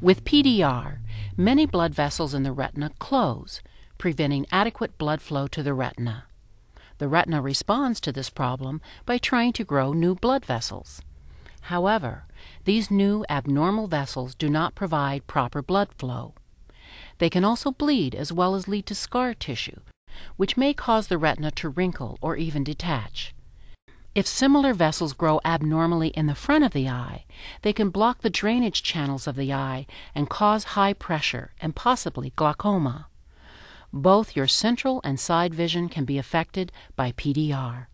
With PDR, many blood vessels in the retina close, preventing adequate blood flow to the retina. The retina responds to this problem by trying to grow new blood vessels. However, these new abnormal vessels do not provide proper blood flow. They can also bleed as well as lead to scar tissue, which may cause the retina to wrinkle or even detach. If similar vessels grow abnormally in the front of the eye, they can block the drainage channels of the eye and cause high pressure and possibly glaucoma. Both your central and side vision can be affected by PDR.